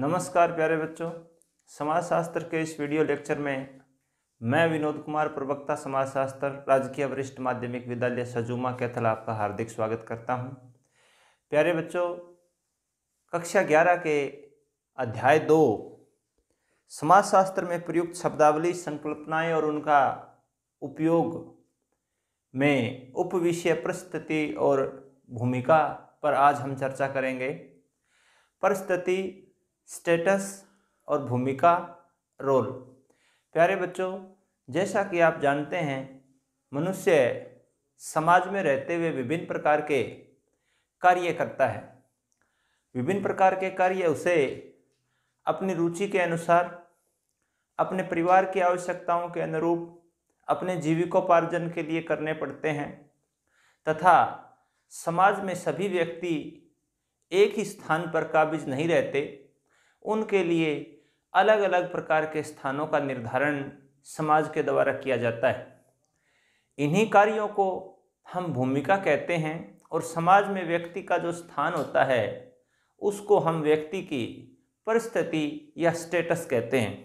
नमस्कार प्यारे बच्चों समाजशास्त्र के इस वीडियो लेक्चर में मैं विनोद कुमार प्रवक्ता समाजशास्त्र राजकीय वरिष्ठ माध्यमिक विद्यालय सजुमा कैथल आपका हार्दिक स्वागत करता हूं प्यारे बच्चों कक्षा ग्यारह के अध्याय दो समाजशास्त्र में प्रयुक्त शब्दावली संकल्पनाएं और उनका उपयोग में उप विषय परिस्थिति और भूमिका पर आज हम चर्चा करेंगे परिस्थिति स्टेटस और भूमिका रोल प्यारे बच्चों जैसा कि आप जानते हैं मनुष्य समाज में रहते हुए विभिन्न प्रकार के कार्य करता है विभिन्न प्रकार के कार्य उसे अपनी रुचि के अनुसार अपने परिवार की आवश्यकताओं के अनुरूप अपने जीविकोपार्जन के लिए करने पड़ते हैं तथा समाज में सभी व्यक्ति एक ही स्थान पर काबिज नहीं रहते उनके लिए अलग अलग प्रकार के स्थानों का निर्धारण समाज के द्वारा किया जाता है इन्हीं कार्यों को हम भूमिका कहते हैं और समाज में व्यक्ति का जो स्थान होता है उसको हम व्यक्ति की परिस्थिति या स्टेटस कहते हैं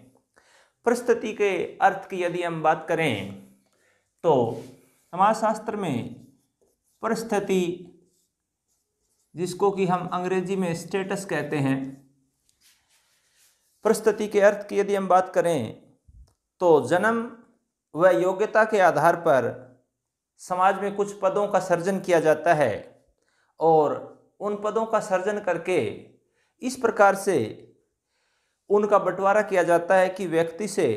परिस्थिति के अर्थ की यदि हम बात करें तो समाजशास्त्र में परिस्थिति जिसको कि हम अंग्रेजी में स्टेटस कहते हैं प्रस्तुति के अर्थ की यदि हम बात करें तो जन्म व योग्यता के आधार पर समाज में कुछ पदों का सर्जन किया जाता है और उन पदों का सर्जन करके इस प्रकार से उनका बंटवारा किया जाता है कि व्यक्ति से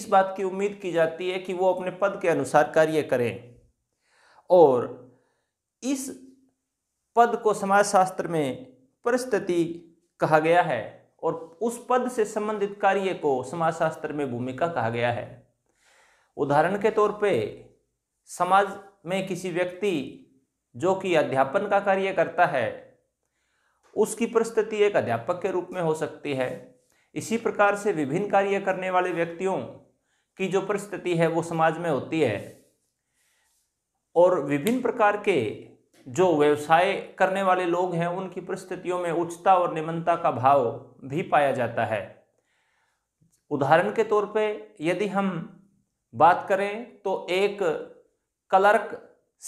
इस बात की उम्मीद की जाती है कि वो अपने पद के अनुसार कार्य करें और इस पद को समाजशास्त्र में परिस्थिति कहा गया है और उस पद से संबंधित कार्य को समाजशास्त्र में भूमिका कहा गया है उदाहरण के तौर पे समाज में किसी व्यक्ति जो कि अध्यापन का कार्य करता है उसकी परिस्थिति एक अध्यापक के रूप में हो सकती है इसी प्रकार से विभिन्न कार्य करने वाले व्यक्तियों की जो परिस्थिति है वो समाज में होती है और विभिन्न प्रकार के जो व्यवसाय करने वाले लोग हैं उनकी परिस्थितियों में उच्चता और निम्नता का भाव भी पाया जाता है उदाहरण के तौर पे यदि हम बात करें तो एक क्लर्क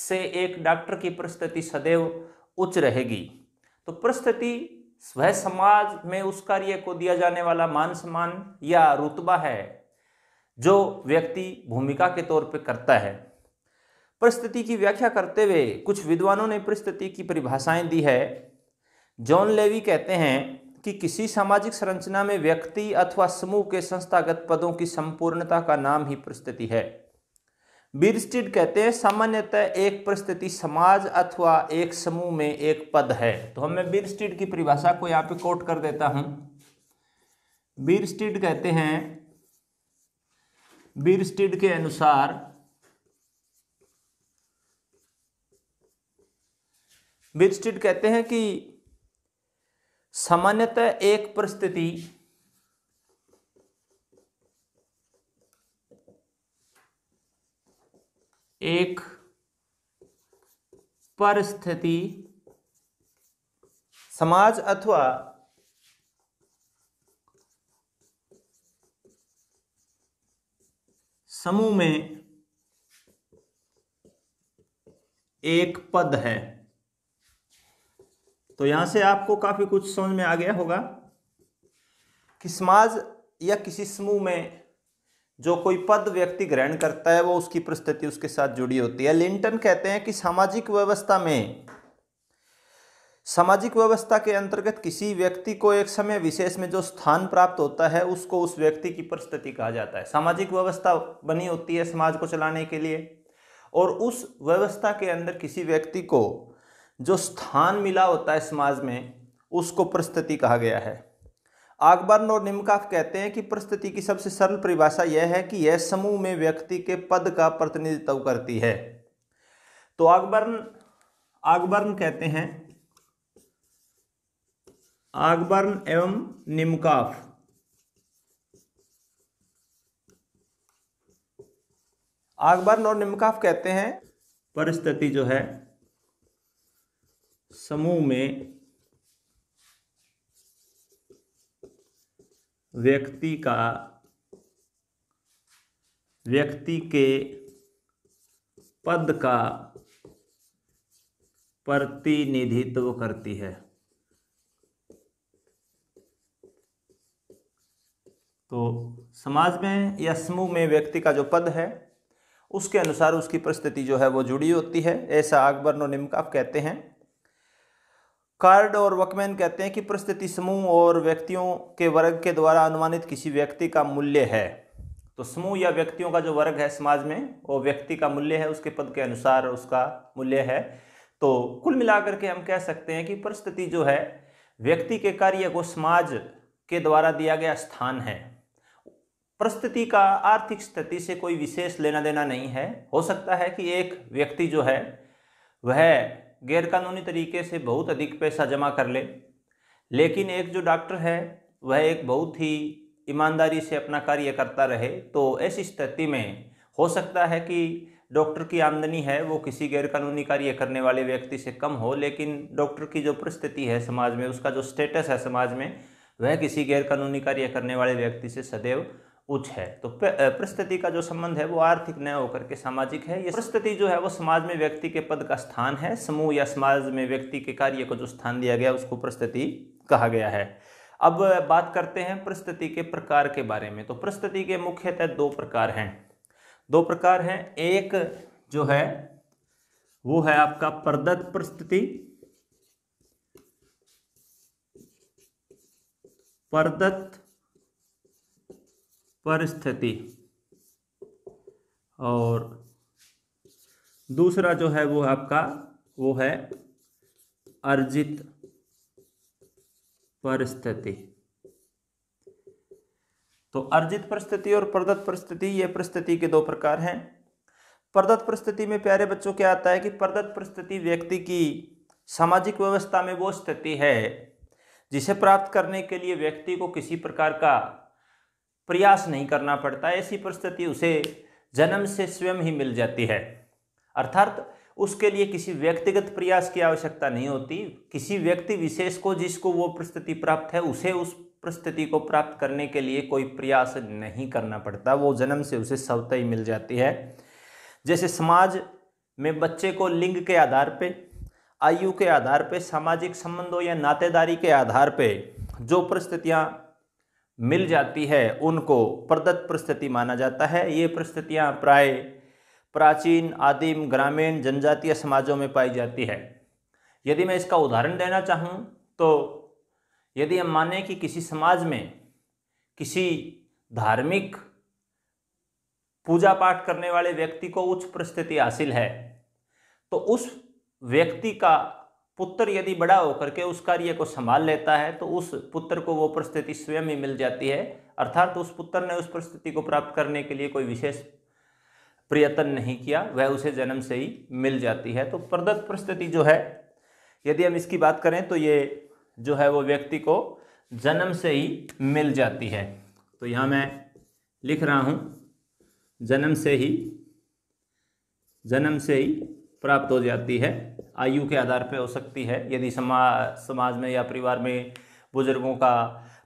से एक डॉक्टर की परिस्थिति सदैव उच्च रहेगी तो परिस्थिति वह समाज में उस कार्य को दिया जाने वाला मान सम्मान या रुतबा है जो व्यक्ति भूमिका के तौर पे करता है परिस्थिति की व्याख्या करते हुए कुछ विद्वानों ने परिस्थिति की परिभाषाएं दी है जॉन लेवी कहते हैं कि किसी सामाजिक संरचना में व्यक्ति अथवा समूह के संस्थागत पदों की संपूर्णता का नाम ही परिस्थिति है बीरस्टिड कहते हैं सामान्यतः एक परिस्थिति समाज अथवा एक समूह में एक पद है तो हमें बीरस्टिड की परिभाषा को यहाँ पे कोट कर देता हूं बीरस्टिड कहते हैं बीरस्टिड के अनुसार बिरस्टिड कहते हैं कि सामान्यतः एक परिस्थिति एक परिस्थिति समाज अथवा समूह में एक पद है तो यहाँ से आपको काफ़ी कुछ समझ में आ गया होगा कि समाज या किसी समूह में जो कोई पद व्यक्ति ग्रहण करता है वो उसकी परिस्थिति उसके साथ जुड़ी होती है लिंटन कहते हैं कि सामाजिक व्यवस्था में सामाजिक व्यवस्था के अंतर्गत किसी व्यक्ति को एक समय विशेष में जो स्थान प्राप्त होता है उसको उस व्यक्ति की परिस्थिति कहा जाता है सामाजिक व्यवस्था बनी होती है समाज को चलाने के लिए और उस व्यवस्था के अंदर किसी व्यक्ति को जो स्थान मिला होता है समाज में उसको परिस्थिति कहा गया है आकबर और निमकाफ कहते हैं कि परिस्थिति की सबसे सरल परिभाषा यह है कि यह समूह में व्यक्ति के पद का प्रतिनिधित्व करती है तो आकबर्न आकबर्न कहते हैं आकबर्न एवं निमकाफ आगबर्न और निमकाफ कहते हैं परिस्थिति जो है समूह में व्यक्ति का व्यक्ति के पद का प्रतिनिधित्व करती है तो समाज में या समूह में व्यक्ति का जो पद है उसके अनुसार उसकी परिस्थिति जो है वो जुड़ी होती है ऐसा अकबर नो निमकाफ कहते हैं कार्ड और वकमैन कहते हैं कि परिस्थिति समूह और व्यक्तियों के वर्ग के द्वारा अनुमानित किसी व्यक्ति का मूल्य है तो समूह या व्यक्तियों का जो वर्ग है समाज में वो व्यक्ति का मूल्य है उसके पद के अनुसार उसका मूल्य है तो कुल मिलाकर के हम कह सकते हैं कि परिस्थिति जो है व्यक्ति के कार्य को समाज के द्वारा दिया गया स्थान है परिस्थिति का आर्थिक स्थिति से कोई विशेष लेना देना नहीं है हो सकता है कि एक व्यक्ति जो है वह गैरकानूनी तरीके से बहुत अधिक पैसा जमा कर ले लेकिन एक जो डॉक्टर है वह एक बहुत ही ईमानदारी से अपना कार्य करता रहे तो ऐसी स्थिति में हो सकता है कि डॉक्टर की आमदनी है वो किसी गैरकानूनी कार्य करने वाले व्यक्ति से कम हो लेकिन डॉक्टर की जो परिस्थिति है समाज में उसका जो स्टेटस है समाज में वह किसी गैरकानूनी कार्य करने वाले व्यक्ति से सदैव उच्च है तो परिस्थिति का जो संबंध है वो आर्थिक न होकर के सामाजिक है ये परिस्थिति जो है वो समाज में व्यक्ति के पद का स्थान है समूह या समाज में व्यक्ति के कार्य को जो स्थान दिया गया उसको परिस्थिति कहा गया है अब बात करते हैं परिस्थिति के प्रकार के बारे में तो परिस्थिति के मुख्यतः दो प्रकार हैं दो प्रकार हैं एक जो है वो है आपका प्रदत्त परिस्थिति प्रदत्त परिस्थिति और दूसरा जो है वो आपका वो है अर्जित परिस्थिति तो अर्जित परिस्थिति और प्रदत्त परिस्थिति ये परिस्थिति के दो प्रकार हैं प्रदत्त परिस्थिति में प्यारे बच्चों क्या आता है कि प्रदत्त परिस्थिति व्यक्ति की सामाजिक व्यवस्था में वो स्थिति है जिसे प्राप्त करने के लिए व्यक्ति को किसी प्रकार का प्रयास नहीं करना पड़ता ऐसी परिस्थिति उसे जन्म से स्वयं ही मिल जाती है अर्थात उसके लिए किसी व्यक्तिगत प्रयास की आवश्यकता नहीं होती किसी व्यक्ति विशेष को जिसको वो परिस्थिति प्राप्त है उसे उस परिस्थिति को प्राप्त करने के लिए कोई प्रयास नहीं करना पड़ता वो जन्म से उसे सवत ही मिल जाती है जैसे समाज में बच्चे को लिंग के आधार पर आयु के आधार पर सामाजिक संबंधों या नातेदारी के आधार पर जो परिस्थितियाँ मिल जाती है उनको प्रदत्त परिस्थिति माना जाता है ये परिस्थितियाँ प्राय प्राचीन आदिम ग्रामीण जनजातीय समाजों में पाई जाती है यदि मैं इसका उदाहरण देना चाहूँ तो यदि हम माने कि किसी समाज में किसी धार्मिक पूजा पाठ करने वाले व्यक्ति को उच्च परिस्थिति हासिल है तो उस व्यक्ति का पुत्र यदि बड़ा होकर के उस कार्य को संभाल लेता है तो उस पुत्र को वो परिस्थिति स्वयं ही मिल जाती है अर्थात तो उस पुत्र ने उस परिस्थिति को प्राप्त करने के लिए कोई विशेष प्रयत्न नहीं किया वह उसे जन्म से ही मिल जाती है तो प्रदत्त परिस्थिति जो है यदि हम इसकी बात करें तो ये जो है वो व्यक्ति को जन्म से ही मिल जाती है तो यहाँ मैं लिख रहा हूँ जन्म से ही जन्म से ही प्राप्त हो जाती है आयु के आधार पर हो सकती है यदि समाज समाज में या परिवार में बुजुर्गों का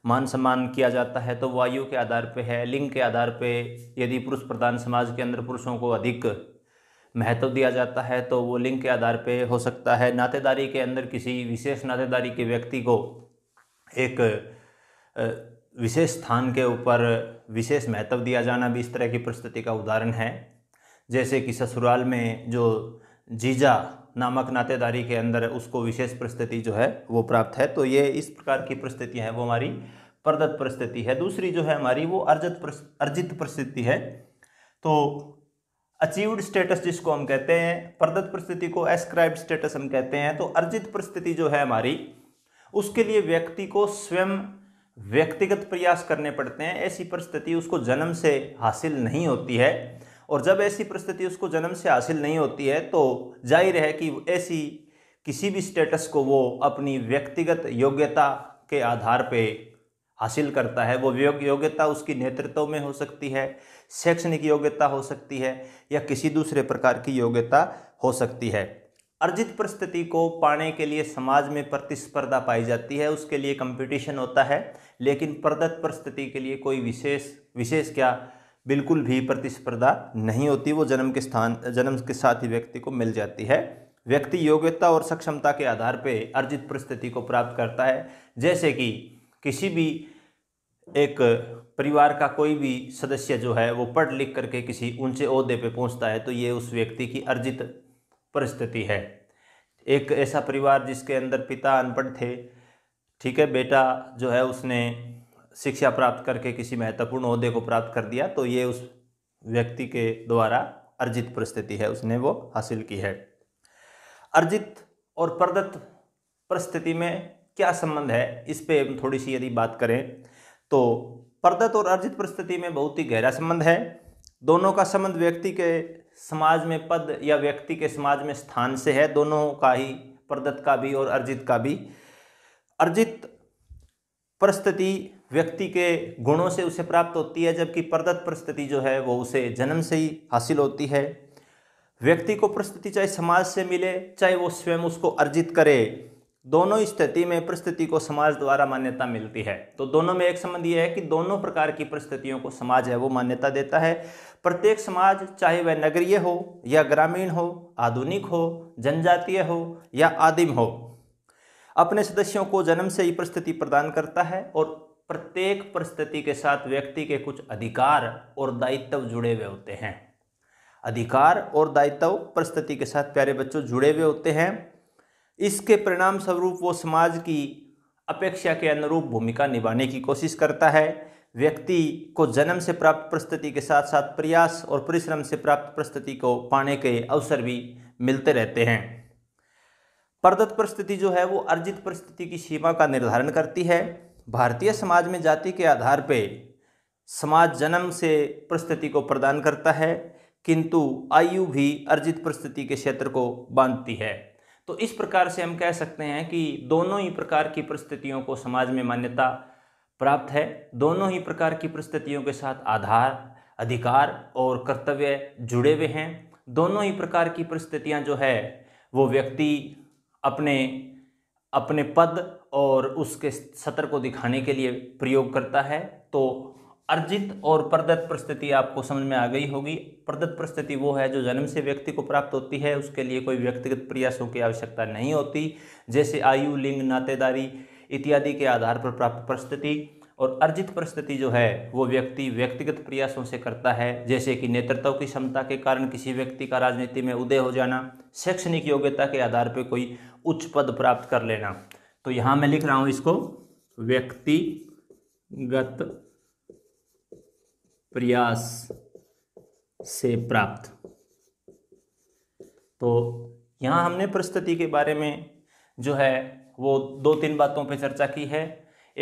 मान सम्मान किया जाता है तो वो आयु के आधार पर है लिंग के आधार पर यदि पुरुष प्रधान समाज के अंदर पुरुषों को अधिक महत्व दिया जाता है तो वो लिंग के आधार पर हो सकता है नातेदारी के अंदर किसी विशेष नातेदारी के व्यक्ति को एक विशेष स्थान के ऊपर विशेष महत्व दिया जाना भी इस तरह की परिस्थिति का उदाहरण है जैसे कि ससुराल में जो जीजा नामक नातेदारी के अंदर उसको विशेष परिस्थिति जो है वो प्राप्त है तो ये इस प्रकार की परिस्थितियाँ हैं वो हमारी प्रदत्त परिस्थिति है दूसरी जो है हमारी वो अर्जित अर्जित परिस्थिति है तो अचीव्ड स्टेटस जिसको हम कहते हैं प्रदत्त परिस्थिति को एस्क्राइब स्टेटस हम कहते हैं तो अर्जित परिस्थिति जो है हमारी उसके लिए व्यक्ति को स्वयं व्यक्तिगत प्रयास करने पड़ते हैं ऐसी परिस्थिति उसको जन्म से हासिल नहीं होती है और जब ऐसी परिस्थिति उसको जन्म से हासिल नहीं होती है तो जाहिर है कि ऐसी किसी भी स्टेटस को वो अपनी व्यक्तिगत योग्यता के आधार पे हासिल करता है वो योग्यता उसकी नेतृत्व में हो सकती है शैक्षणिक योग्यता हो सकती है या किसी दूसरे प्रकार की योग्यता हो सकती है अर्जित परिस्थिति को पाने के लिए समाज में प्रतिस्पर्धा पाई जाती है उसके लिए कंपटीशन होता है लेकिन प्रदत्त परिस्थिति के लिए कोई विशेष विशेष क्या बिल्कुल भी प्रतिस्पर्धा नहीं होती वो जन्म के स्थान जन्म के साथ ही व्यक्ति को मिल जाती है व्यक्ति योग्यता और सक्षमता के आधार पर अर्जित परिस्थिति को प्राप्त करता है जैसे कि किसी भी एक परिवार का कोई भी सदस्य जो है वो पढ़ लिख करके किसी ऊंचे अहदे पे पहुंचता है तो ये उस व्यक्ति की अर्जित परिस्थिति है एक ऐसा परिवार जिसके अंदर पिता अनपढ़ थे ठीक है बेटा जो है उसने शिक्षा प्राप्त करके किसी महत्वपूर्ण अहदे को प्राप्त कर दिया तो ये उस व्यक्ति के द्वारा अर्जित परिस्थिति है उसने वो हासिल की है अर्जित और प्रदत्त परिस्थिति में क्या संबंध है इस पे थोड़ी सी यदि बात करें तो प्रदत्त और अर्जित परिस्थिति में बहुत ही गहरा संबंध है दोनों का संबंध व्यक्ति के समाज में पद या व्यक्ति के समाज में स्थान से है दोनों का ही प्रदत्त का भी और अर्जित का भी अर्जित परिस्थिति व्यक्ति के गुणों से उसे प्राप्त होती है जबकि प्रदत्त परिस्थिति जो है वो उसे जन्म से ही हासिल होती है व्यक्ति को परिस्थिति चाहे समाज से मिले चाहे वो स्वयं उसको अर्जित करे दोनों स्थिति में परिस्थिति को समाज द्वारा मान्यता मिलती है तो दोनों में एक संबंध यह है कि दोनों प्रकार की परिस्थितियों को समाज है वो मान्यता देता है प्रत्येक समाज चाहे वह नगरीय हो या ग्रामीण हो आधुनिक हो जनजातीय हो या आदिम हो अपने सदस्यों को जन्म से ही परिस्थिति प्रदान करता है और प्रत्येक परिस्थिति के साथ व्यक्ति के कुछ अधिकार और दायित्व जुड़े हुए होते हैं अधिकार और दायित्व परिस्थिति के साथ प्यारे बच्चों जुड़े हुए होते हैं इसके परिणाम स्वरूप वो समाज की अपेक्षा के अनुरूप भूमिका निभाने की कोशिश करता है व्यक्ति को जन्म से प्राप्त परिस्थिति के साथ साथ प्रयास और परिश्रम से प्राप्त परिस्थिति को पाने के अवसर भी मिलते रहते हैं प्रदत्त परिस्थिति जो है वो अर्जित परिस्थिति की सीमा का निर्धारण करती है भारतीय समाज में जाति के आधार पे समाज जन्म से परिस्थिति को प्रदान करता है किंतु आयु भी अर्जित परिस्थिति के क्षेत्र को बांधती है तो इस प्रकार से हम कह सकते हैं कि दोनों ही प्रकार की परिस्थितियों को समाज में मान्यता प्राप्त है दोनों ही प्रकार की परिस्थितियों के साथ आधार अधिकार और कर्तव्य जुड़े हुए हैं दोनों ही प्रकार की परिस्थितियाँ जो है वो व्यक्ति अपने अपने पद और उसके सतर को दिखाने के लिए प्रयोग करता है तो अर्जित और प्रदत्त परिस्थिति आपको समझ में आ गई होगी प्रदत्त परिस्थिति वो है जो जन्म से व्यक्ति को प्राप्त होती है उसके लिए कोई व्यक्तिगत प्रयासों की आवश्यकता नहीं होती जैसे आयु लिंग नातेदारी इत्यादि के आधार पर प्राप्त परिस्थिति और अर्जित परिस्थिति जो है वो व्यक्ति व्यक्तिगत प्रयासों से करता है जैसे कि नेतृत्व की क्षमता के कारण किसी व्यक्ति का राजनीति में उदय हो जाना शैक्षणिक योग्यता के आधार पर कोई उच्च पद प्राप्त कर लेना तो यहां मैं लिख रहा हूं इसको व्यक्तिगत प्रयास से प्राप्त तो यहां हमने प्रस्तुति के बारे में जो है वो दो तीन बातों पर चर्चा की है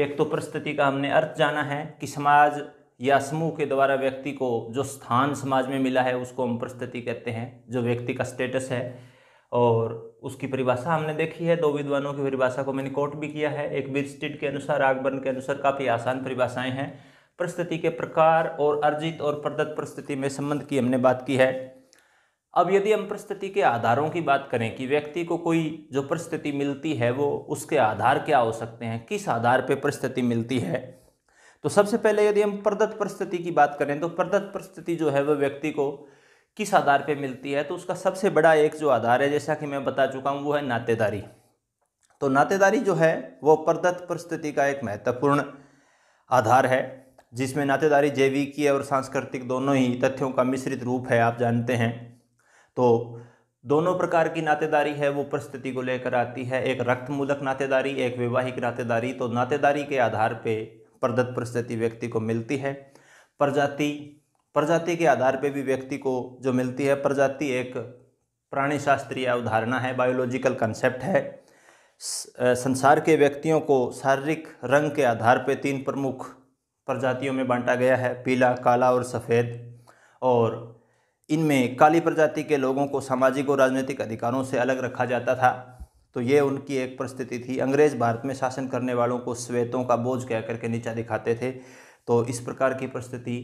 एक तो प्रस्तुति का हमने अर्थ जाना है कि समाज या समूह के द्वारा व्यक्ति को जो स्थान समाज में मिला है उसको हम प्रस्तुति कहते हैं जो व्यक्ति का स्टेटस है और उसकी परिभाषा हमने देखी है दो विद्वानों की परिभाषा को मैंने कोट भी किया है एक बिरस्टिड के अनुसार आगबर्न के अनुसार काफ़ी आसान परिभाषाएं हैं परिस्थिति के प्रकार और अर्जित और प्रदत्त परिस्थिति में संबंध की हमने बात की है अब यदि हम परिस्थिति के आधारों की बात करें कि व्यक्ति को कोई जो परिस्थिति मिलती है वो उसके आधार क्या हो सकते हैं किस आधार पर परिस्थिति मिलती है तो सबसे पहले यदि हम प्रदत्त परिस्थिति की बात करें तो प्रदत्त परिस्थिति जो है वह व्यक्ति को किस आधार पे मिलती है तो उसका सबसे बड़ा एक जो आधार है जैसा कि मैं बता चुका हूँ वो है नातेदारी तो नातेदारी जो है वो प्रदत्त परिस्थिति का एक महत्वपूर्ण आधार है जिसमें नातेदारी जैविकीय और सांस्कृतिक दोनों ही तथ्यों का मिश्रित रूप है आप जानते हैं तो दोनों प्रकार की नातेदारी है वो परिस्थिति को लेकर आती है एक रक्तमूलक नातेदारी एक वैवाहिक नातेदारी तो नातेदारी के आधार पे प्रदत्त परिस्थिति व्यक्ति को मिलती है प्रजाति प्रजाति के आधार पे भी व्यक्ति को जो मिलती है प्रजाति एक प्राणी शास्त्रीय अवधारणा है बायोलॉजिकल कंसेप्ट है संसार के व्यक्तियों को शारीरिक रंग के आधार पे तीन प्रमुख प्रजातियों में बांटा गया है पीला काला और सफ़ेद और इनमें काली प्रजाति के लोगों को सामाजिक और राजनीतिक अधिकारों से अलग रखा जाता था तो ये उनकी एक परिस्थिति थी अंग्रेज भारत में शासन करने वालों को श्वेतों का बोझ कह करके नीचा दिखाते थे तो इस प्रकार की परिस्थिति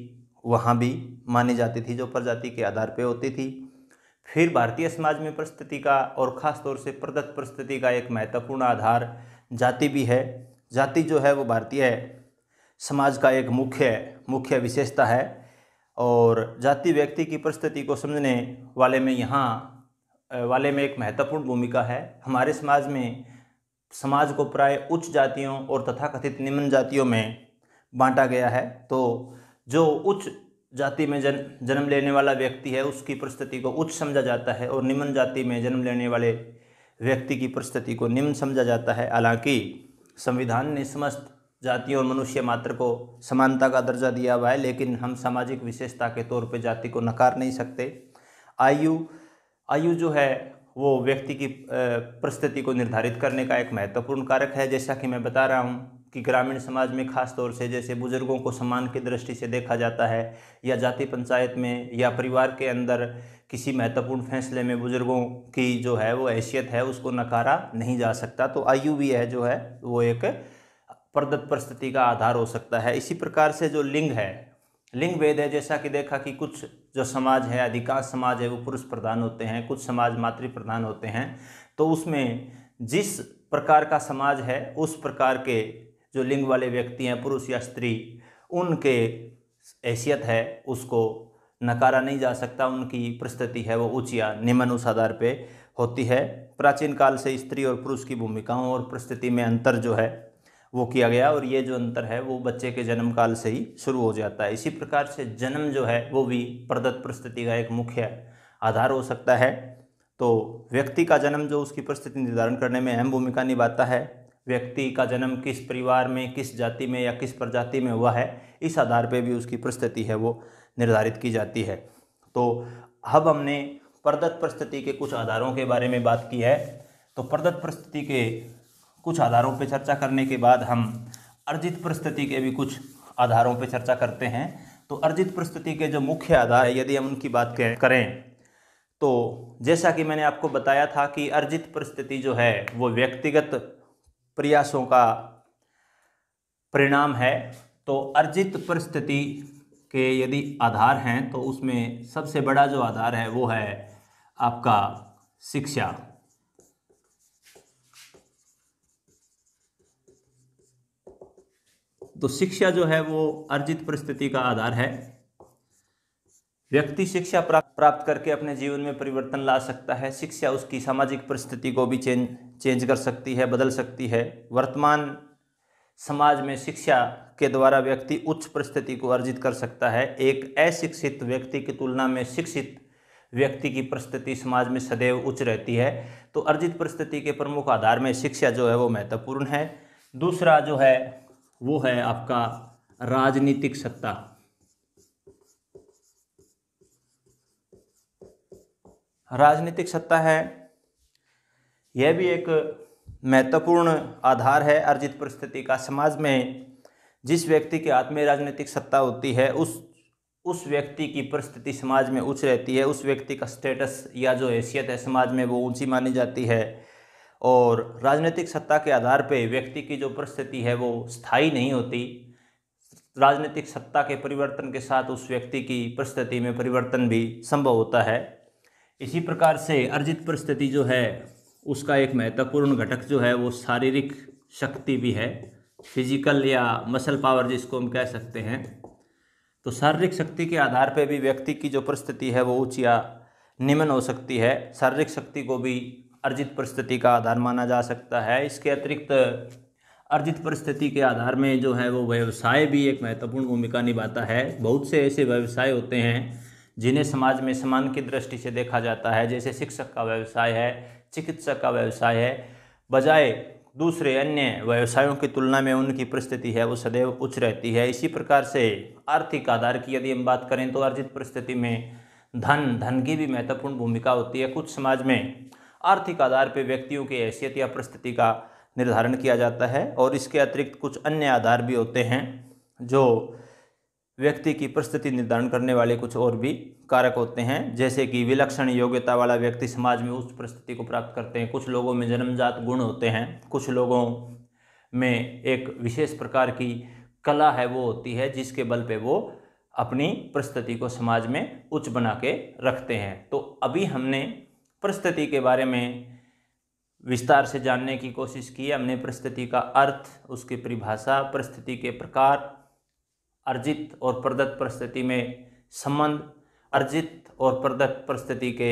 वहाँ भी मानी जाती थी जो प्रजाति के आधार पर होती थी फिर भारतीय समाज में परिस्थिति का और ख़ास तौर से प्रदत्त परिस्थिति का एक महत्वपूर्ण आधार जाति भी है जाति जो है वो भारतीय समाज का एक मुख्य मुख्य विशेषता है और जाति व्यक्ति की परिस्थिति को समझने वाले में यहाँ वाले में एक महत्वपूर्ण भूमिका है हमारे समाज में समाज को प्राय उच्च जातियों और तथाकथित निम्न जातियों में बांटा गया है तो जो उच्च जाति में जन जन्म लेने वाला व्यक्ति है उसकी परिस्थिति को उच्च समझा जाता है और निम्न जाति में जन्म लेने वाले व्यक्ति की परिस्थिति को निम्न समझा जाता है हालांकि संविधान ने समस्त जातियों और मनुष्य मात्र को समानता का दर्जा दिया हुआ है लेकिन हम सामाजिक विशेषता के तौर पर जाति को नकार नहीं सकते आयु आयु जो है वो व्यक्ति की परिस्थिति को निर्धारित करने का एक महत्वपूर्ण कारक है जैसा कि मैं बता रहा हूँ कि ग्रामीण समाज में खास तौर से जैसे बुज़ुर्गों को सम्मान की दृष्टि से देखा जाता है या जाति पंचायत में या परिवार के अंदर किसी महत्वपूर्ण फैसले में बुज़ुर्गों की जो है वो हैसियत है उसको नकारा नहीं जा सकता तो आयु भी है जो है वो एक प्रदत्त परिस्थिति का आधार हो सकता है इसी प्रकार से जो लिंग है लिंग भेद है जैसा कि देखा कि कुछ जो समाज है अधिकांश समाज है वो पुरुष प्रधान होते हैं कुछ समाज मातृ प्रधान होते हैं तो उसमें जिस प्रकार का समाज है उस प्रकार के जो लिंग वाले व्यक्ति हैं पुरुष या स्त्री उनके हैसियत है उसको नकारा नहीं जा सकता उनकी प्रस्तुति है वो उच्च या निम्न उस आधार पर होती है प्राचीन काल से स्त्री और पुरुष की भूमिकाओं और प्रस्तुति में अंतर जो है वो किया गया और ये जो अंतर है वो बच्चे के जन्म काल से ही शुरू हो जाता है इसी प्रकार से जन्म जो है वो भी प्रदत्त प्रस्तुति का एक मुख्य आधार हो सकता है तो व्यक्ति का जन्म जो उसकी प्रस्तुति निर्धारण करने में अहम भूमिका निभाता है व्यक्ति का जन्म किस परिवार में किस जाति में या किस प्रजाति में हुआ है इस आधार पर भी उसकी प्रस्तुति है वो निर्धारित की जाती है तो अब हमने प्रदत्त प्रस्तुति के कुछ आधारों के बारे में बात की है तो प्रदत्त प्रस्तुति के कुछ आधारों पर चर्चा करने के बाद हम अर्जित प्रस्तुति के भी कुछ आधारों पर चर्चा करते हैं तो अर्जित प्रस्तुति के जो मुख्य आधार है यदि हम उनकी बात करें तो जैसा कि मैंने आपको बताया था कि अर्जित प्रस्तुति जो है वो व्यक्तिगत प्रयासों का परिणाम है तो अर्जित परिस्थिति के यदि आधार हैं तो उसमें सबसे बड़ा जो आधार है वो है आपका शिक्षा तो शिक्षा जो है वो अर्जित परिस्थिति का आधार है व्यक्ति शिक्षा प्राप्त करके अपने जीवन में परिवर्तन ला सकता है शिक्षा उसकी सामाजिक परिस्थिति को भी चेंज चेंज कर सकती है बदल सकती है वर्तमान समाज में शिक्षा के द्वारा व्यक्ति उच्च परिस्थिति को अर्जित कर सकता है एक अशिक्षित व्यक्ति की तुलना में शिक्षित व्यक्ति की परिस्थिति समाज में सदैव उच्च रहती है तो अर्जित परिस्थिति के प्रमुख आधार में शिक्षा जो है वो महत्वपूर्ण है दूसरा जो है वो है आपका राजनीतिक सत्ता राजनीतिक सत्ता है यह भी एक महत्वपूर्ण आधार है अर्जित परिस्थिति का समाज में जिस व्यक्ति के हाथ में राजनीतिक सत्ता होती है उस उस व्यक्ति की परिस्थिति समाज में उच्च रहती है उस व्यक्ति का स्टेटस या जो हैसियत है समाज में वो ऊंची मानी जाती है और राजनीतिक सत्ता के आधार पे व्यक्ति की जो परिस्थिति है वो स्थायी नहीं होती राजनीतिक सत्ता के परिवर्तन के साथ उस व्यक्ति की परिस्थिति में परिवर्तन भी संभव होता है इसी प्रकार से अर्जित परिस्थिति जो है उसका एक महत्वपूर्ण घटक जो है वो शारीरिक शक्ति भी है फिजिकल या मसल पावर जिसको हम कह सकते हैं तो शारीरिक शक्ति के आधार पर भी व्यक्ति की जो परिस्थिति है वो उच्च या निम्न हो सकती है शारीरिक शक्ति को भी अर्जित परिस्थिति का आधार माना जा सकता है इसके अतिरिक्त अर्जित परिस्थिति के आधार में जो है वो व्यवसाय भी एक महत्वपूर्ण भूमिका निभाता है बहुत से ऐसे व्यवसाय होते हैं जिन्हें समाज में समान की दृष्टि से देखा जाता है जैसे शिक्षक का व्यवसाय है चिकित्सा का व्यवसाय है बजाय दूसरे अन्य व्यवसायों की तुलना में उनकी परिस्थिति है वो सदैव उच्च रहती है इसी प्रकार से आर्थिक आधार की यदि हम बात करें तो अर्जित परिस्थिति में धन धन की भी महत्वपूर्ण भूमिका होती है कुछ समाज में आर्थिक आधार पर व्यक्तियों की हैसियत या परिस्थिति का निर्धारण किया जाता है और इसके अतिरिक्त कुछ अन्य आधार भी होते हैं जो व्यक्ति की परिस्थिति निर्धारण करने वाले कुछ और भी कारक होते हैं जैसे कि विलक्षण योग्यता वाला व्यक्ति समाज में उच्च परिस्थिति को प्राप्त करते हैं कुछ लोगों में जन्मजात गुण होते हैं कुछ लोगों में एक विशेष प्रकार की कला है वो होती है जिसके बल पे वो अपनी परिस्थिति को समाज में उच्च बना के रखते हैं तो अभी हमने परिस्थिति के बारे में विस्तार से जानने की कोशिश की हमने परिस्थिति का अर्थ उसकी परिभाषा परिस्थिति के प्रकार अर्जित और प्रदत्त परिस्थिति में संबंध अर्जित और प्रदत्त परिस्थिति के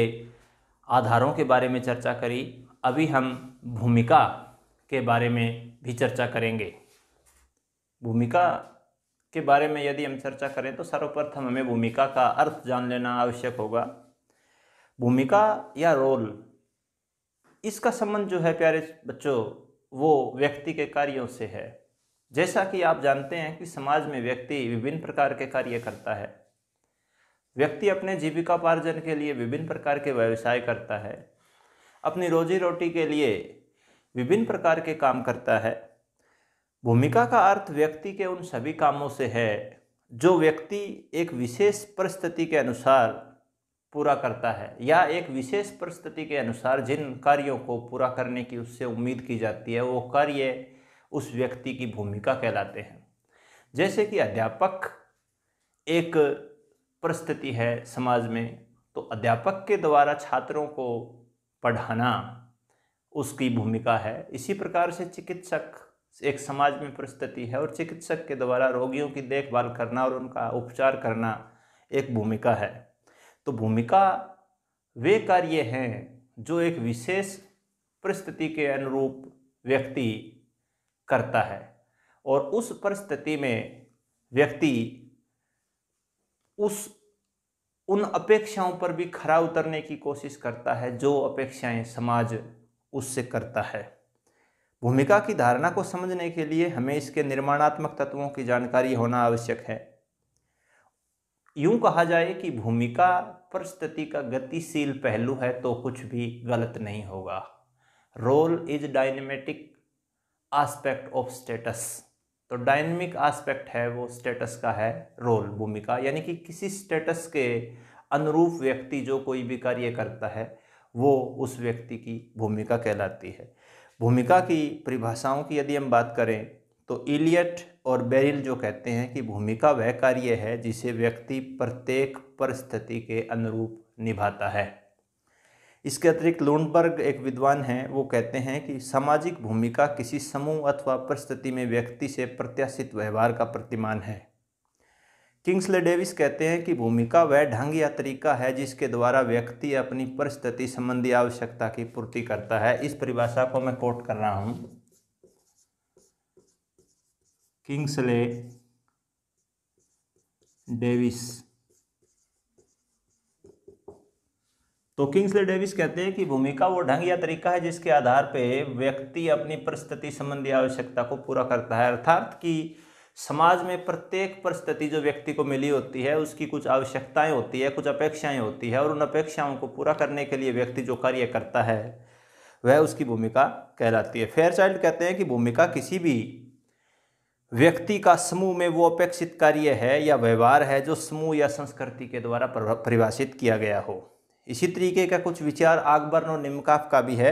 आधारों के बारे में चर्चा करी अभी हम भूमिका के बारे में भी चर्चा करेंगे भूमिका के बारे में यदि हम चर्चा करें तो सर्वप्रथम हमें भूमिका का अर्थ जान लेना आवश्यक होगा भूमिका या रोल इसका संबंध जो है प्यारे बच्चों वो व्यक्ति के कार्यों से है जैसा कि आप जानते हैं कि समाज में व्यक्ति विभिन्न प्रकार के कार्य करता है व्यक्ति अपने जीविकापार्जन के लिए विभिन्न प्रकार के व्यवसाय करता है अपनी रोजी रोटी के लिए विभिन्न प्रकार के काम करता है भूमिका का अर्थ व्यक्ति के उन सभी कामों से है जो व्यक्ति एक विशेष परिस्थिति के अनुसार पूरा करता है या एक विशेष परिस्थिति के अनुसार जिन कार्यों को पूरा करने की उससे उम्मीद की जाती है वो कार्य उस व्यक्ति की भूमिका कहलाते हैं जैसे कि अध्यापक एक परिस्थिति है समाज में तो अध्यापक के द्वारा छात्रों को पढ़ाना उसकी भूमिका है इसी प्रकार से चिकित्सक एक समाज में परिस्थिति है और चिकित्सक के द्वारा रोगियों की देखभाल करना और उनका उपचार करना एक भूमिका है तो भूमिका वे कार्य हैं जो एक विशेष परिस्थिति के अनुरूप व्यक्ति करता है और उस परिस्थिति में व्यक्ति उस उन अपेक्षाओं पर भी खरा उतरने की कोशिश करता है जो अपेक्षाएं समाज उससे करता है भूमिका की धारणा को समझने के लिए हमें इसके निर्माणात्मक तत्वों की जानकारी होना आवश्यक है यूं कहा जाए कि भूमिका परिस्थिति का गतिशील पहलू है तो कुछ भी गलत नहीं होगा role is dynamic aspect of status तो डायनेमिक आस्पेक्ट है वो स्टेटस का है रोल भूमिका यानी कि किसी स्टेटस के अनुरूप व्यक्ति जो कोई भी कार्य करता है वो उस व्यक्ति की भूमिका कहलाती है भूमिका की परिभाषाओं की यदि हम बात करें तो इलियट और बेरिल जो कहते हैं कि भूमिका वह कार्य है जिसे व्यक्ति प्रत्येक परिस्थिति के अनुरूप निभाता है इसके अतिरिक्त लोनबर्ग एक विद्वान हैं वो कहते हैं कि सामाजिक भूमिका किसी समूह अथवा परिस्थिति में व्यक्ति से प्रत्याशित व्यवहार का प्रतिमान है किंग्सले डेविस कहते हैं कि भूमिका वह ढंग या तरीका है जिसके द्वारा व्यक्ति अपनी परिस्थिति संबंधी आवश्यकता की पूर्ति करता है इस परिभाषा को मैं कोट कर रहा हूँ किंग्सले डेविस तो किंग्सले डेविस कहते हैं कि भूमिका वो ढंग या तरीका है जिसके आधार पर व्यक्ति अपनी परिस्थिति संबंधी आवश्यकता को पूरा करता है अर्थात कि समाज में प्रत्येक परिस्थिति जो व्यक्ति को मिली होती है उसकी कुछ आवश्यकताएं होती है कुछ अपेक्षाएं होती है और उन अपेक्षाओं को पूरा करने के लिए व्यक्ति जो कार्य करता है वह उसकी भूमिका कहलाती है फेयरचाइल्ड कहते हैं कि भूमिका किसी भी व्यक्ति का समूह में वो अपेक्षित कार्य है या व्यवहार है जो समूह या संस्कृति के द्वारा परिभाषित किया गया हो इसी तरीके का कुछ विचार आकबर्न और निमकाफ का भी है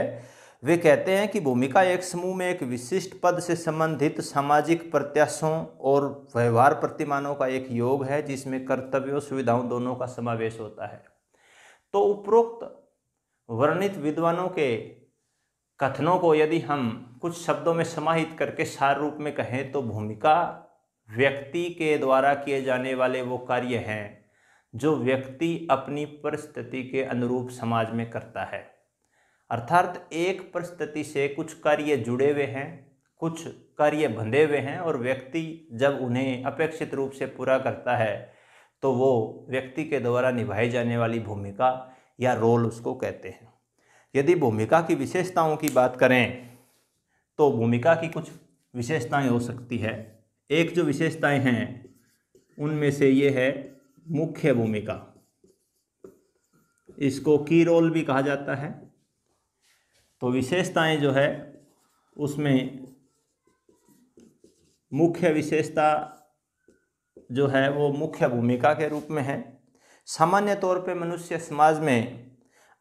वे कहते हैं कि भूमिका एक समूह में एक विशिष्ट पद से संबंधित सामाजिक प्रत्याशों और व्यवहार प्रतिमानों का एक योग है जिसमें कर्तव्यों सुविधाओं दोनों का समावेश होता है तो उपरोक्त वर्णित विद्वानों के कथनों को यदि हम कुछ शब्दों में समाहित करके सार रूप में कहें तो भूमिका व्यक्ति के द्वारा किए जाने वाले वो कार्य हैं जो व्यक्ति अपनी परिस्थिति के अनुरूप समाज में करता है अर्थात एक परिस्थिति से कुछ कार्य जुड़े हुए हैं कुछ कार्य बंधे हुए हैं और व्यक्ति जब उन्हें अपेक्षित रूप से पूरा करता है तो वो व्यक्ति के द्वारा निभाई जाने वाली भूमिका या रोल उसको कहते हैं यदि भूमिका की विशेषताओं की बात करें तो भूमिका की कुछ विशेषताएं हो सकती है एक जो विशेषताएं हैं उनमें से ये है मुख्य भूमिका इसको की रोल भी कहा जाता है तो विशेषताएं जो है उसमें मुख्य विशेषता जो है वो मुख्य भूमिका के रूप में है सामान्य तौर पे मनुष्य समाज में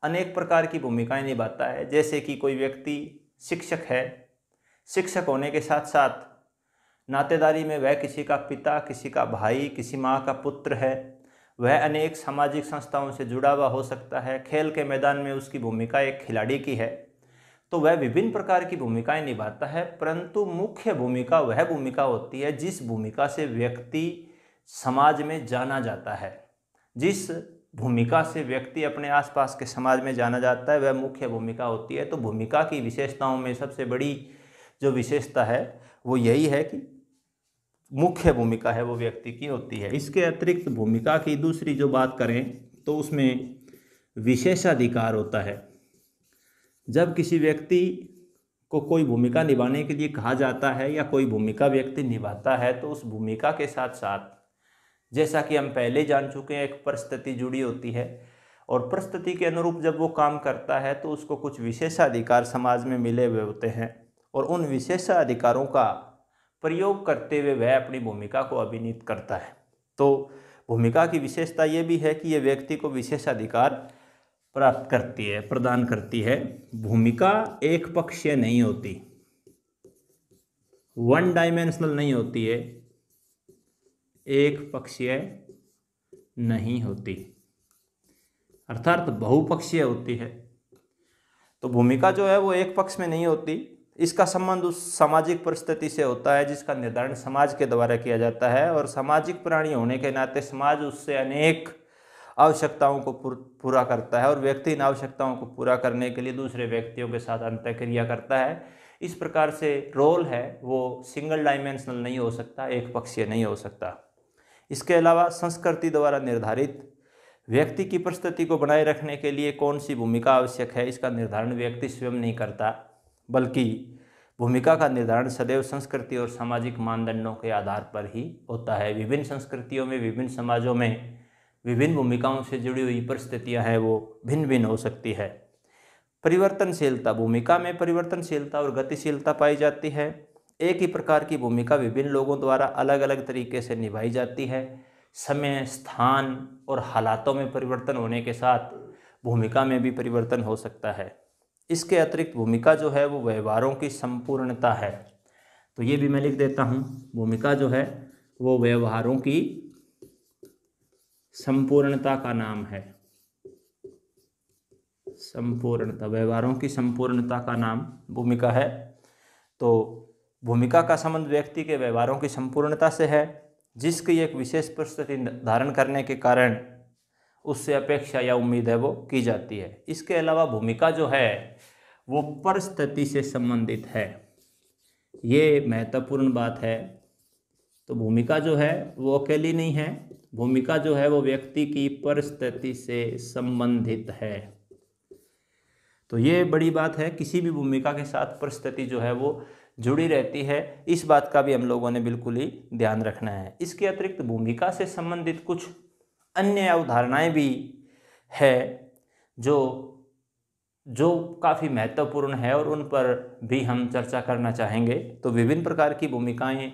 अनेक प्रकार की भूमिकाएं निभाता है जैसे कि कोई व्यक्ति शिक्षक है शिक्षक होने के साथ साथ नातेदारी में वह किसी का पिता किसी का भाई किसी माँ का पुत्र है वह अनेक सामाजिक संस्थाओं से जुड़ा हुआ हो सकता है खेल के मैदान में उसकी भूमिका एक खिलाड़ी की है तो वह विभिन्न प्रकार की भूमिकाएं निभाता है परंतु मुख्य भूमिका वह भूमिका होती है जिस भूमिका से व्यक्ति समाज में जाना जाता है जिस भूमिका से व्यक्ति अपने आसपास के समाज में जाना जाता है वह मुख्य भूमिका होती है तो भूमिका की विशेषताओं में सबसे बड़ी जो विशेषता है वो यही है कि मुख्य भूमिका है वो व्यक्ति की होती है इसके अतिरिक्त भूमिका की दूसरी जो बात करें तो उसमें विशेषाधिकार होता है जब किसी व्यक्ति को कोई भूमिका निभाने के लिए कहा जाता है या कोई भूमिका व्यक्ति निभाता है तो उस भूमिका के साथ साथ जैसा कि हम पहले जान चुके हैं एक परिस्थिति जुड़ी होती है और परिस्थिति के अनुरूप जब वो काम करता है तो उसको कुछ विशेषाधिकार समाज में मिले हुए होते हैं और उन विशेषाधिकारों का प्रयोग करते हुए वह अपनी भूमिका को अभिनीत करता है तो भूमिका की विशेषता ये भी है कि यह व्यक्ति को विशेष अधिकार प्राप्त करती है प्रदान करती है भूमिका एक पक्षीय नहीं होती वन डायमेंशनल नहीं होती है एक पक्षीय नहीं होती अर्थात बहुपक्षीय होती है तो भूमिका जो है वो एक पक्ष में नहीं होती इसका संबंध उस सामाजिक परिस्थिति से होता है जिसका निर्धारण समाज के द्वारा किया जाता है और सामाजिक प्राणी होने के नाते समाज उससे अनेक आवश्यकताओं को पूरा करता है और व्यक्ति इन आवश्यकताओं को पूरा करने के लिए दूसरे व्यक्तियों के साथ अंत्यक्रिया करता है इस प्रकार से रोल है वो सिंगल डायमेंशनल नहीं हो सकता एक पक्षीय नहीं हो सकता इसके अलावा संस्कृति द्वारा निर्धारित व्यक्ति की परिस्थिति को बनाए रखने के लिए कौन सी भूमिका आवश्यक है इसका निर्धारण व्यक्ति स्वयं नहीं करता बल्कि भूमिका का निर्धारण सदैव संस्कृति और सामाजिक मानदंडों के आधार पर ही होता है विभिन्न संस्कृतियों में विभिन्न समाजों में विभिन्न भूमिकाओं से जुड़ी हुई परिस्थितियाँ हैं वो भिन्न भिन्न हो सकती है परिवर्तनशीलता भूमिका में परिवर्तनशीलता और गतिशीलता पाई जाती है एक ही प्रकार की भूमिका विभिन्न लोगों द्वारा अलग अलग तरीके से निभाई जाती है समय स्थान और हालातों में परिवर्तन होने के साथ भूमिका में भी परिवर्तन हो सकता है इसके अतिरिक्त भूमिका जो है वो व्यवहारों की संपूर्णता है तो ये भी मैं लिख देता हूँ भूमिका जो है वो व्यवहारों की संपूर्णता का नाम है संपूर्णता व्यवहारों की संपूर्णता का नाम भूमिका है तो भूमिका का संबंध व्यक्ति के व्यवहारों की संपूर्णता से है जिसकी एक विशेष परिस्थिति धारण करने के कारण उससे अपेक्षा या उम्मीद है वो की जाती है इसके अलावा भूमिका जो है वो परिस्थिति से संबंधित है ये महत्वपूर्ण बात है तो भूमिका जो है वो अकेली नहीं है भूमिका जो है वो व्यक्ति की परिस्थिति से संबंधित है तो ये बड़ी बात है किसी भी भूमिका के साथ परिस्थिति जो है वो जुड़ी रहती है इस बात का भी हम लोगों ने बिल्कुल ही ध्यान रखना है इसके अतिरिक्त भूमिका से संबंधित कुछ अन्य अवधारणाएं भी है जो जो काफ़ी महत्वपूर्ण है और उन पर भी हम चर्चा करना चाहेंगे तो विभिन्न प्रकार की भूमिकाएं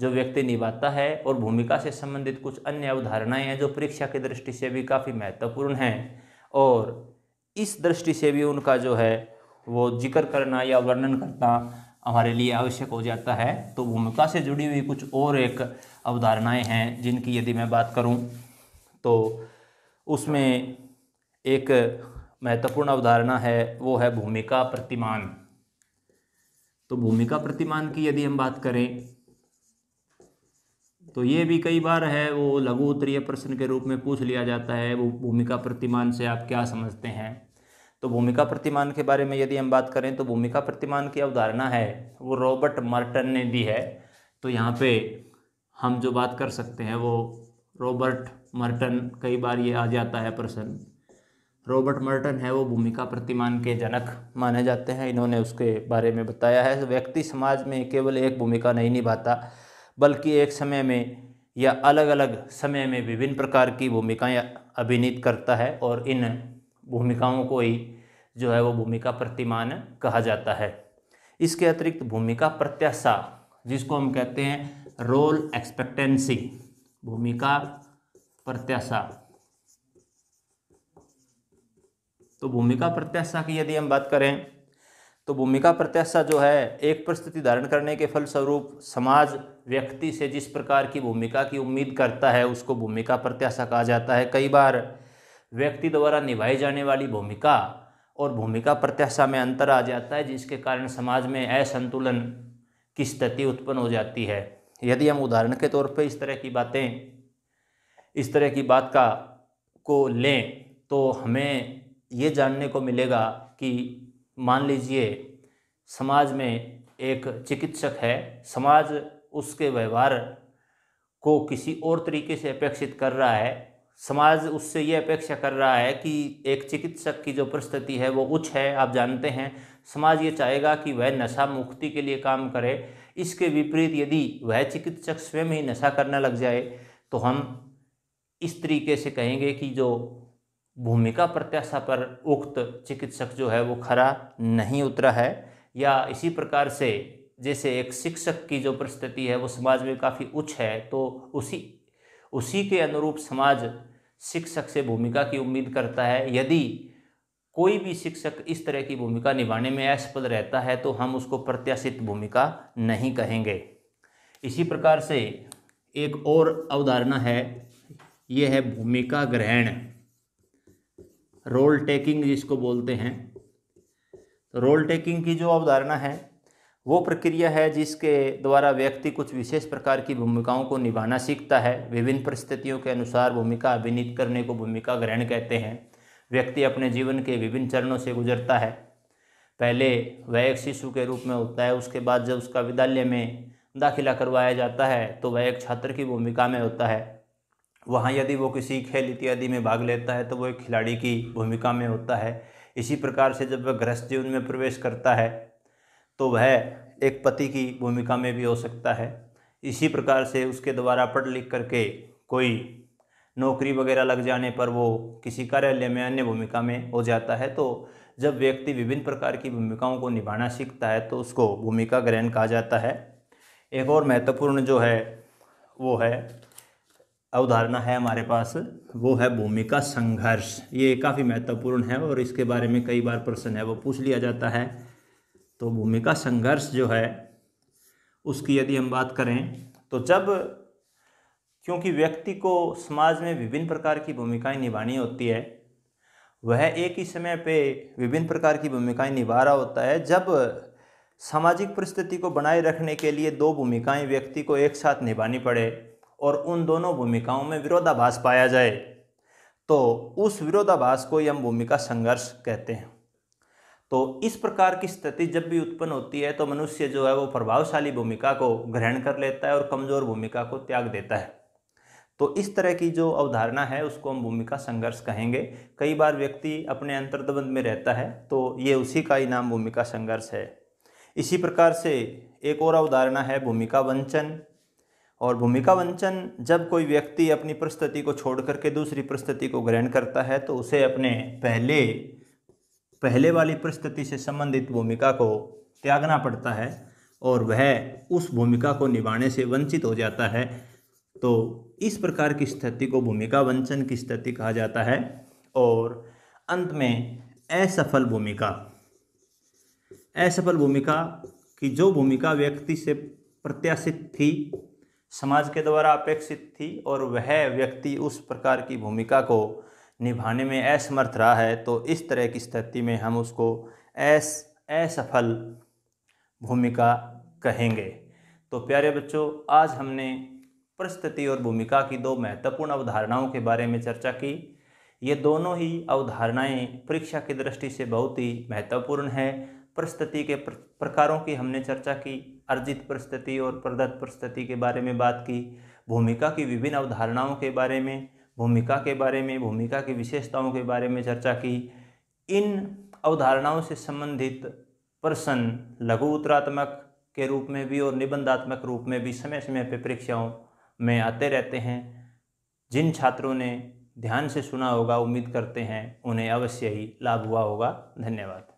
जो व्यक्ति निभाता है और भूमिका से संबंधित कुछ अन्य अवधारणाएं हैं जो परीक्षा की दृष्टि से भी काफ़ी महत्वपूर्ण हैं और इस दृष्टि से भी उनका जो है वो जिक्र करना या वर्णन करना हमारे लिए आवश्यक हो जाता है तो भूमिका से जुड़ी हुई कुछ और एक अवधारणाएं हैं जिनकी यदि मैं बात करूं तो उसमें एक महत्वपूर्ण अवधारणा है वो है भूमिका प्रतिमान तो भूमिका प्रतिमान की यदि हम बात करें तो ये भी कई बार है वो लघु उत्तरीय प्रश्न के रूप में पूछ लिया जाता है वो भूमिका प्रतिमान से आप क्या समझते हैं तो भूमिका प्रतिमान के बारे में यदि हम बात करें तो भूमिका प्रतिमान की अवधारणा है वो रॉबर्ट मर्टन ने दी है तो यहाँ पे हम जो बात कर सकते हैं वो रॉबर्ट मर्टन कई बार ये आ जाता है प्रश्न रॉबर्ट मर्टन है वो भूमिका प्रतिमान के जनक माने जाते हैं इन्होंने उसके बारे में बताया है व्यक्ति समाज में केवल एक भूमिका नहीं निभाता बल्कि एक समय में या अलग अलग समय में विभिन्न प्रकार की भूमिकाएँ अभिनीत करता है और इन भूमिकाओं को ही जो है वो भूमिका प्रतिमान कहा जाता है इसके अतिरिक्त भूमिका प्रत्याशा जिसको हम कहते हैं रोल एक्सपेक्टेंसी भूमिका प्रत्याशा तो भूमिका प्रत्याशा की यदि हम बात करें तो भूमिका प्रत्याशा जो है एक परिस्थिति धारण करने के फलस्वरूप समाज व्यक्ति से जिस प्रकार की भूमिका की उम्मीद करता है उसको भूमिका प्रत्याशा कहा जाता है कई बार व्यक्ति द्वारा निभाई जाने वाली भूमिका और भूमिका प्रत्याशा में अंतर आ जाता है जिसके कारण समाज में असंतुलन की स्थिति उत्पन्न हो जाती है यदि हम उदाहरण के तौर पर इस तरह की बातें इस तरह की बात का को लें तो हमें ये जानने को मिलेगा कि मान लीजिए समाज में एक चिकित्सक है समाज उसके व्यवहार को किसी और तरीके से अपेक्षित कर रहा है समाज उससे ये अपेक्षा कर रहा है कि एक चिकित्सक की जो परिस्थिति है वो उच्च है आप जानते हैं समाज ये चाहेगा कि वह नशा मुक्ति के लिए काम करे इसके विपरीत यदि वह चिकित्सक स्वयं ही नशा करने लग जाए तो हम इस तरीके से कहेंगे कि जो भूमिका प्रत्याशा पर उक्त चिकित्सक जो है वो खरा नहीं उतरा है या इसी प्रकार से जैसे एक शिक्षक की जो परिस्थिति है वो समाज में काफ़ी उच्च है तो उसी उसी के अनुरूप समाज शिक्षक से भूमिका की उम्मीद करता है यदि कोई भी शिक्षक इस तरह की भूमिका निभाने में असफल रहता है तो हम उसको प्रत्याशित भूमिका नहीं कहेंगे इसी प्रकार से एक और अवधारणा है यह है भूमिका ग्रहण रोल टेकिंग जिसको बोलते हैं तो रोल टेकिंग की जो अवधारणा है वो प्रक्रिया है जिसके द्वारा व्यक्ति कुछ विशेष प्रकार की भूमिकाओं को निभाना सीखता है विभिन्न परिस्थितियों के अनुसार भूमिका अभिनीत करने को भूमिका ग्रहण कहते हैं व्यक्ति अपने जीवन के विभिन्न चरणों से गुजरता है पहले वह एक शिशु के रूप में होता है उसके बाद जब उसका विद्यालय में दाखिला करवाया जाता है तो वह एक छात्र की भूमिका में होता है वहाँ यदि वो किसी खेल इत्यादि में भाग लेता है तो वो एक खिलाड़ी की भूमिका में होता है इसी प्रकार से जब वह गृहस्थ जीवन में प्रवेश करता है तो वह एक पति की भूमिका में भी हो सकता है इसी प्रकार से उसके द्वारा पढ़ लिख करके कोई नौकरी वगैरह लग जाने पर वो किसी कार्यालय में अन्य भूमिका में हो जाता है तो जब व्यक्ति विभिन्न प्रकार की भूमिकाओं को निभाना सीखता है तो उसको भूमिका ग्रहण कहा जाता है एक और महत्वपूर्ण जो है वो है अवधारणा है हमारे पास वो है भूमि का संघर्ष ये काफ़ी महत्वपूर्ण है और इसके बारे में कई बार प्रश्न है वो पूछ लिया जाता है तो भूमि का संघर्ष जो है उसकी यदि हम बात करें तो जब क्योंकि व्यक्ति को समाज में विभिन्न प्रकार की भूमिकाएं निभानी होती है वह एक ही समय पे विभिन्न प्रकार की भूमिकाएं निभा रहा होता है जब सामाजिक परिस्थिति को बनाए रखने के लिए दो भूमिकाएं व्यक्ति को एक साथ निभानी पड़े और उन दोनों भूमिकाओं में विरोधाभास पाया जाए तो उस विरोधाभास को यम हम भूमिका संघर्ष कहते हैं तो इस प्रकार की स्थिति जब भी उत्पन्न होती है तो मनुष्य जो है वो प्रभावशाली भूमिका को ग्रहण कर लेता है और कमज़ोर भूमिका को त्याग देता है तो इस तरह की जो अवधारणा है उसको हम भूमिका संघर्ष कहेंगे कई बार व्यक्ति अपने अंतर्द्वंद में रहता है तो ये उसी का ही नाम भूमिका संघर्ष है इसी प्रकार से एक और अवधारणा है भूमिका वंचन और भूमिका वंचन जब कोई व्यक्ति अपनी प्रस्तुति को छोड़ करके दूसरी प्रस्तुति को ग्रहण करता है तो उसे अपने पहले पहले वाली प्रस्तुति से संबंधित भूमिका को त्यागना पड़ता है और वह उस भूमिका को निभाने से वंचित हो जाता है तो इस प्रकार की स्थिति को भूमिका वंचन की स्थिति कहा जाता है और अंत में असफल भूमिका असफल भूमिका की जो भूमिका व्यक्ति से प्रत्याशित थी समाज के द्वारा अपेक्षित थी और वह व्यक्ति उस प्रकार की भूमिका को निभाने में असमर्थ रहा है तो इस तरह की स्थिति में हम उसको ऐस असफल भूमिका कहेंगे तो प्यारे बच्चों आज हमने परिस्थिति और भूमिका की दो महत्वपूर्ण अवधारणाओं के बारे में चर्चा की ये दोनों ही अवधारणाएं परीक्षा की दृष्टि से बहुत ही महत्वपूर्ण है परिस्थिति के प्रकारों की हमने चर्चा की अर्जित परिस्थिति और प्रदत्त परिस्थिति के बारे में बात की भूमिका की विभिन्न अवधारणाओं के बारे में भूमिका के बारे में भूमिका की विशेषताओं के बारे में चर्चा की इन अवधारणाओं से संबंधित प्रश्न लघु उत्तरात्मक के रूप में भी और निबंधात्मक रूप में भी समय समय पर परीक्षाओं में आते रहते हैं जिन छात्रों ने ध्यान से सुना होगा उम्मीद करते हैं उन्हें अवश्य ही लाभ हुआ होगा धन्यवाद